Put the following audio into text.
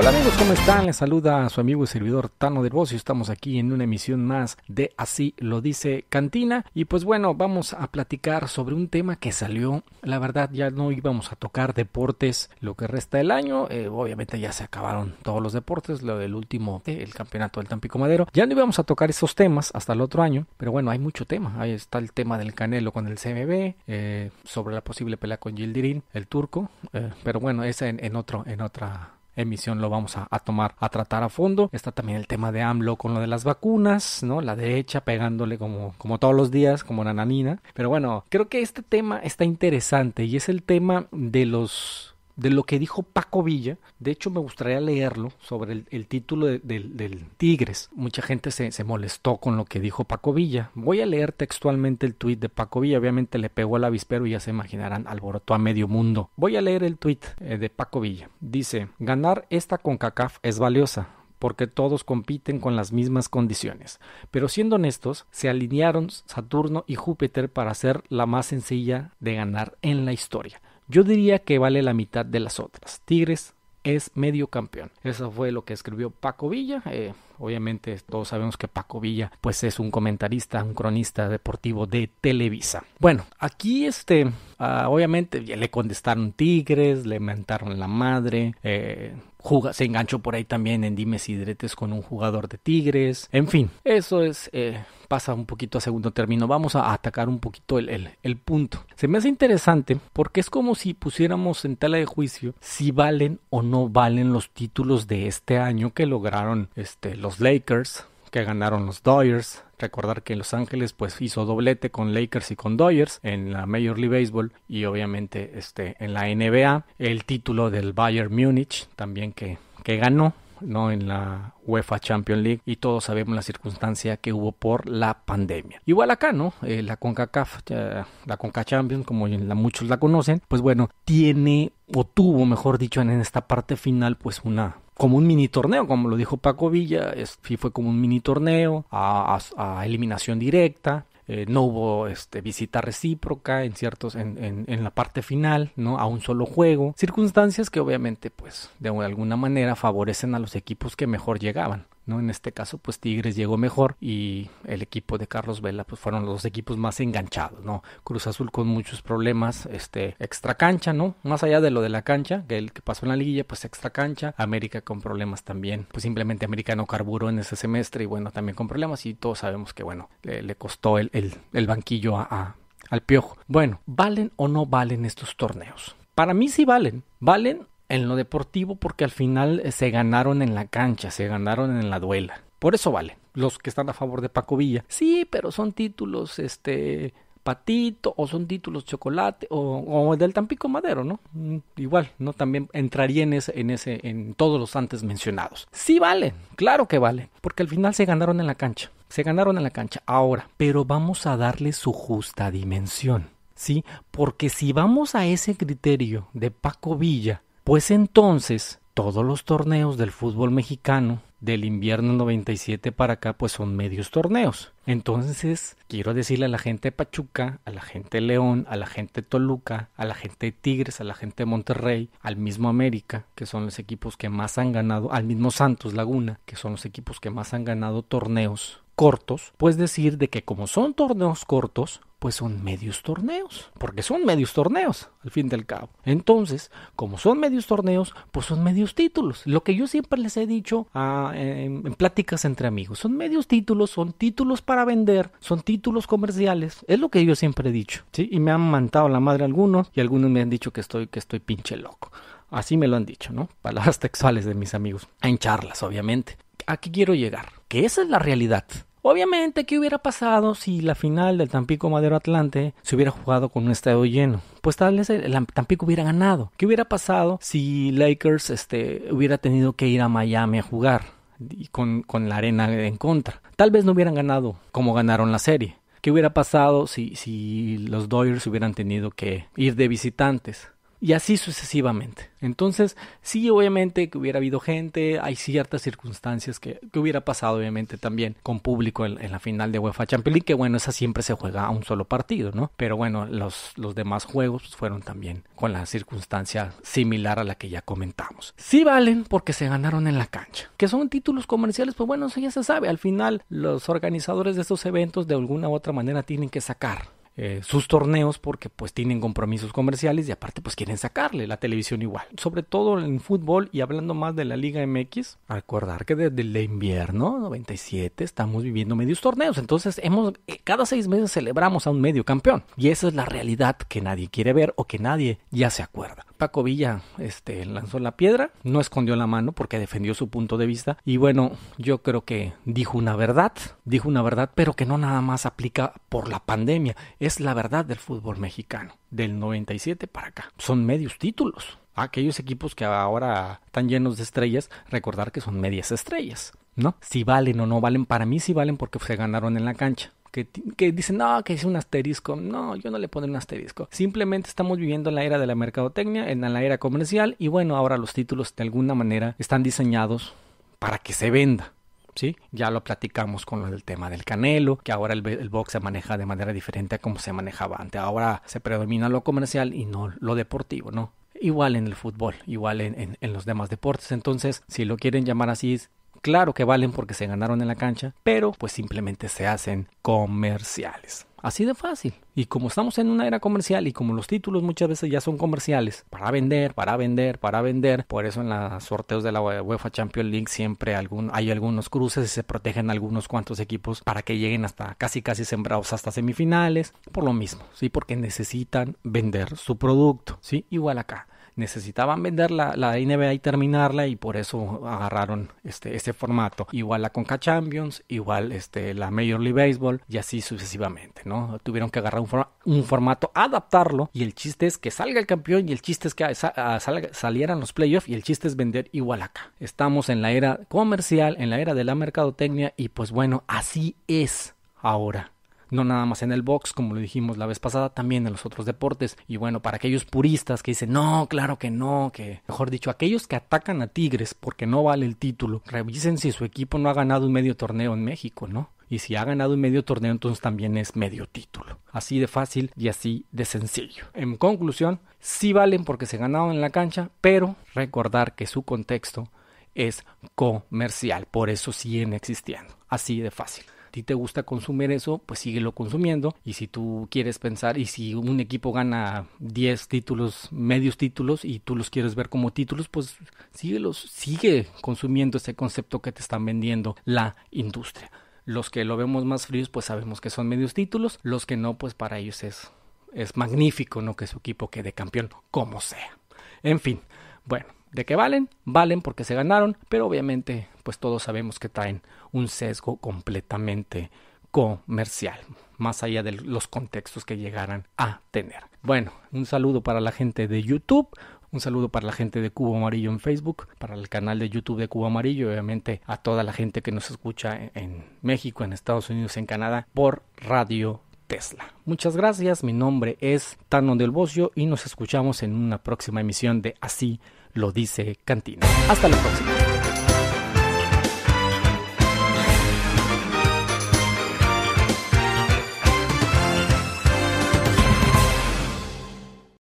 Hola amigos, ¿cómo están? Les saluda su amigo y servidor Tano Voz y Estamos aquí en una emisión más de Así lo dice Cantina. Y pues bueno, vamos a platicar sobre un tema que salió. La verdad, ya no íbamos a tocar deportes lo que resta del año. Eh, obviamente ya se acabaron todos los deportes, lo del último, eh, el campeonato del Tampico Madero. Ya no íbamos a tocar esos temas hasta el otro año. Pero bueno, hay mucho tema. Ahí está el tema del Canelo con el CMB, eh, sobre la posible pelea con Gildirín, el turco. pero bueno, es en, otro, en otra emisión lo vamos a, tomar, a tratar a fondo. Está también el tema de AMLO con lo de las vacunas, ¿no? La derecha pegándole como, como todos los días, como nanina. Pero bueno, creo que este tema está interesante y es el tema de los de lo que dijo Paco Villa. De hecho, me gustaría leerlo sobre el, título del Tigres. Mucha gente se, molestó con lo que dijo Paco Villa. Voy a leer textualmente el tuit de Paco Villa. Obviamente le pegó al avispero y ya se imaginarán, alborotó a medio mundo. Voy a leer el tuit eh, de Paco Villa. Dice, ganar esta con CACAF es valiosa porque todos compiten con las mismas condiciones. Pero siendo honestos, se alinearon Saturno y Júpiter para ser la más sencilla de ganar en la historia. Yo diría que vale la mitad de las otras. Tigres es medio campeón. Eso fue lo que escribió Paco Villa. Eh, obviamente todos sabemos que Paco Villa pues es un comentarista, un cronista deportivo de Televisa. Bueno, aquí este, ah, obviamente le contestaron Tigres, le mentaron la madre, eh, se enganchó por ahí también en dimes y Dretes con un jugador de Tigres. En fin, eso es... Eh, pasa un poquito a segundo término. Vamos a atacar un poquito el, el, punto. Se me hace interesante porque es como si pusiéramos en tela de juicio si valen o no valen los títulos de este año que lograron este, los Lakers, que ganaron los Dodgers. Recordar que en Los Ángeles pues hizo doblete con Lakers y con Dodgers en la Major League Baseball y obviamente este, en la NBA. El título del Bayern Munich también que, que ganó. ¿no? en la UEFA Champions League y todos sabemos la circunstancia que hubo por la pandemia. Igual acá, ¿no? Eh, la CONCACAF, la CONCA Champions, como muchos la conocen, pues bueno, tiene o tuvo, mejor dicho, en esta parte final pues una como un mini torneo, como lo dijo Paco Villa, fue como un mini torneo a, eliminación directa. Eh, no hubo este, visita recíproca en ciertos en, la parte final no a un solo juego circunstancias que obviamente pues de alguna manera favorecen a los equipos que mejor llegaban ¿no? En este caso, pues Tigres llegó mejor y el equipo de Carlos Vela, pues fueron los dos equipos más enganchados, ¿no? Cruz Azul con muchos problemas, este, extra cancha, ¿no? Más allá de lo de la cancha, que el que pasó en la liguilla, pues extra cancha, América con problemas también, pues simplemente América no carburó en ese semestre y bueno, también con problemas y todos sabemos que, bueno, le, costó el, el, banquillo a, al piojo. Bueno, ¿valen o no valen estos torneos? Para mí sí valen, valen en lo deportivo porque al final eh, se ganaron en la cancha, se ganaron en la duela. Por eso vale, los que están a favor de Paco Villa. Sí, pero son títulos, este, patito, o son títulos chocolate, o, del Tampico Madero, ¿no? Mm, igual, ¿no? También entraría en ese, en ese, en todos los antes mencionados. Sí vale, claro que vale, porque al final se ganaron en la cancha. Se ganaron en la cancha ahora, pero vamos a darle su justa dimensión. ¿Sí? Porque si vamos a ese criterio de Paco Villa, pues entonces todos los torneos del fútbol mexicano del invierno 97 para acá pues son medios torneos. Entonces quiero decirle a la gente de Pachuca, a la gente de León, a la gente de Toluca, a la gente de Tigres, a la gente de Monterrey, al mismo América, que son los equipos que más han ganado, al mismo Santos Laguna, que son los equipos que más han ganado torneos cortos, pues decir de que como son torneos cortos, pues son medios torneos, porque son medios torneos, al fin del cabo. Entonces, como son medios torneos, pues son medios títulos. Lo que yo siempre les he dicho ah, en, pláticas entre amigos, son medios títulos, son títulos para vender, son títulos comerciales, es lo que yo siempre he dicho, ¿sí? Y me han mantado la madre algunos y algunos me han dicho que estoy, que estoy pinche loco. Así me lo han dicho, ¿no? Palabras textuales de mis amigos, en charlas, obviamente. ¿A qué quiero llegar? Que esa es la realidad. Obviamente, ¿qué hubiera pasado si la final del Tampico Madero Atlante se hubiera jugado con un estadio lleno? Pues tal vez el Tampico hubiera ganado. ¿Qué hubiera pasado si Lakers este, hubiera tenido que ir a Miami a jugar y con, la arena en contra? Tal vez no hubieran ganado como ganaron la serie. ¿Qué hubiera pasado si, si los Dodgers hubieran tenido que ir de visitantes? y así sucesivamente. Entonces, sí, obviamente que hubiera habido gente, hay ciertas circunstancias que, hubiera pasado, obviamente, también con público en, la final de UEFA Champions League, que bueno, esa siempre se juega a un solo partido, ¿no? Pero bueno, los, los demás juegos fueron también con la circunstancia similar a la que ya comentamos. Sí valen porque se ganaron en la cancha. Que son títulos comerciales, pues bueno, eso ya se sabe. Al final, los organizadores de estos eventos de alguna u otra manera tienen que sacar eh, sus torneos porque pues tienen compromisos comerciales y aparte pues quieren sacarle la televisión igual. Sobre todo en fútbol y hablando más de la Liga MX, recordar que desde el invierno 97 estamos viviendo medios torneos, entonces hemos eh, cada seis meses celebramos a un medio campeón y esa es la realidad que nadie quiere ver o que nadie ya se acuerda. Paco Villa este, lanzó la piedra, no escondió la mano porque defendió su punto de vista y bueno, yo creo que dijo una verdad, dijo una verdad, pero que no nada más aplica por la pandemia, es la verdad del fútbol mexicano, del 97 para acá. Son medios títulos. Aquellos equipos que ahora están llenos de estrellas, recordar que son medias estrellas, ¿no? Si valen o no valen, para mí si valen porque se ganaron en la cancha que, dicen, no, que es un asterisco. No, yo no le pondré un asterisco. Simplemente estamos viviendo en la era de la mercadotecnia, en la era comercial, y bueno, ahora los títulos de alguna manera están diseñados para que se venda. ¿Sí? Ya lo platicamos con lo del tema del canelo, que ahora el, box se maneja de manera diferente a como se manejaba antes. Ahora se predomina lo comercial y no lo deportivo, ¿no? Igual en el fútbol, igual en, en los demás deportes. Entonces, si lo quieren llamar así, Claro que valen porque se ganaron en la cancha, pero pues simplemente se hacen comerciales. Así de fácil. Y como estamos en una era comercial y como los títulos muchas veces ya son comerciales, para vender, para vender, para vender, por eso en los sorteos de la UEFA Champions League siempre hay algunos cruces y se protegen algunos cuantos equipos para que lleguen hasta casi casi sembrados hasta semifinales, por lo mismo, ¿sí? Porque necesitan vender su producto, ¿sí? Igual acá necesitaban vender la, NBA y terminarla y por eso agarraron este, este formato. Igual la Conca Champions, igual este, la Major League Baseball y así sucesivamente, ¿no? Tuvieron que agarrar un, formato, adaptarlo y el chiste es que salga el campeón y el chiste es que salieran los playoffs y el chiste es vender igual acá. Estamos en la era comercial, en la era de la mercadotecnia y pues bueno, así es ahora no nada más en el box, como lo dijimos la vez pasada, también en los otros deportes. Y bueno, para aquellos puristas que dicen, no, claro que no, que mejor dicho, aquellos que atacan a Tigres porque no vale el título, revisen si su equipo no ha ganado un medio torneo en México, ¿no? Y si ha ganado un medio torneo, entonces también es medio título. Así de fácil y así de sencillo. En conclusión, sí valen porque se ganaron en la cancha, pero recordar que su contexto es comercial. Por eso siguen existiendo. Así de fácil. Si te gusta consumir eso, pues síguelo consumiendo. Y si tú quieres pensar, y si un equipo gana 10 títulos, medios títulos, y tú los quieres ver como títulos, pues síguelos, sigue consumiendo ese concepto que te están vendiendo la industria. Los que lo vemos más fríos, pues sabemos que son medios títulos. Los que no, pues para ellos es, es magnífico, ¿no? Que su equipo quede campeón, como sea. En fin, bueno, ¿de qué valen? Valen porque se ganaron, pero obviamente pues todos sabemos que traen un sesgo completamente comercial, más allá de los contextos que llegaran a tener. Bueno, un saludo para la gente de YouTube. Un saludo para la gente de Cubo Amarillo en Facebook, para el canal de YouTube de Cubo Amarillo, obviamente a toda la gente que nos escucha en México, en Estados Unidos, en Canadá, por Radio Tesla. Muchas gracias, mi nombre es Tano del Bocio y nos escuchamos en una próxima emisión de Así lo dice Cantina. Hasta la próxima.